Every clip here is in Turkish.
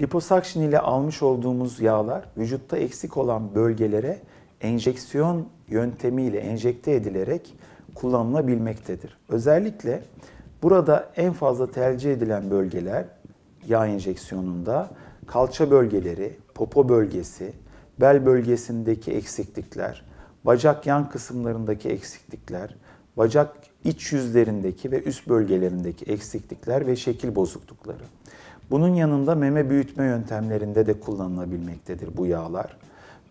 Liposakşin ile almış olduğumuz yağlar vücutta eksik olan bölgelere enjeksiyon yöntemiyle enjekte edilerek kullanılabilmektedir. Özellikle burada en fazla tercih edilen bölgeler yağ enjeksiyonunda kalça bölgeleri, popo bölgesi, bel bölgesindeki eksiklikler, bacak yan kısımlarındaki eksiklikler, bacak iç yüzlerindeki ve üst bölgelerindeki eksiklikler ve şekil bozuklukları. Bunun yanında meme büyütme yöntemlerinde de kullanılabilmektedir bu yağlar.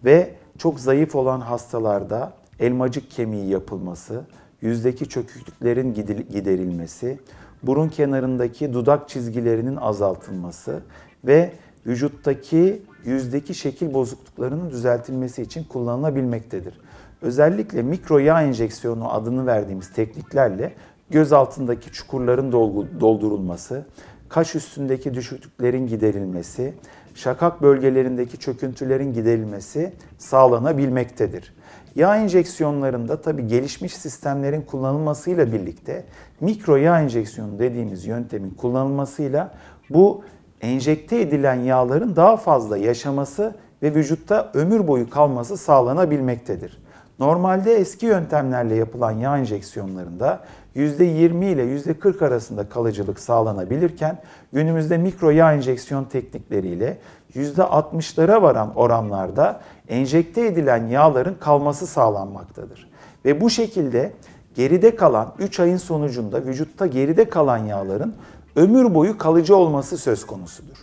Ve çok zayıf olan hastalarda elmacık kemiği yapılması, yüzdeki çöküklüklerin giderilmesi, burun kenarındaki dudak çizgilerinin azaltılması ve vücuttaki yüzdeki şekil bozukluklarının düzeltilmesi için kullanılabilmektedir. Özellikle mikro yağ enjeksiyonu adını verdiğimiz tekniklerle göz altındaki çukurların doldurulması kaş üstündeki düşüklüklerin giderilmesi, şakak bölgelerindeki çöküntülerin giderilmesi sağlanabilmektedir. Yağ enjeksiyonlarında tabi gelişmiş sistemlerin kullanılmasıyla birlikte mikro yağ enjeksiyonu dediğimiz yöntemin kullanılmasıyla bu enjekte edilen yağların daha fazla yaşaması ve vücutta ömür boyu kalması sağlanabilmektedir. Normalde eski yöntemlerle yapılan yağ enjeksiyonlarında %20 ile %40 arasında kalıcılık sağlanabilirken günümüzde mikro yağ enjeksiyon teknikleriyle %60'lara varan oranlarda enjekte edilen yağların kalması sağlanmaktadır. Ve bu şekilde geride kalan 3 ayın sonucunda vücutta geride kalan yağların ömür boyu kalıcı olması söz konusudur.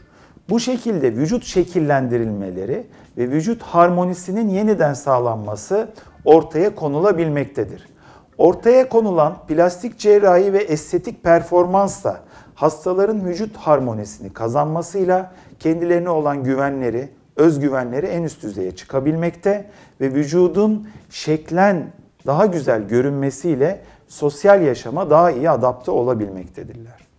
Bu şekilde vücut şekillendirilmeleri ve vücut harmonisinin yeniden sağlanması ortaya konulabilmektedir. Ortaya konulan plastik cerrahi ve estetik performansla hastaların vücut harmonisini kazanmasıyla kendilerine olan güvenleri, özgüvenleri en üst düzeye çıkabilmekte ve vücudun şeklen daha güzel görünmesiyle sosyal yaşama daha iyi adapte olabilmektedirler.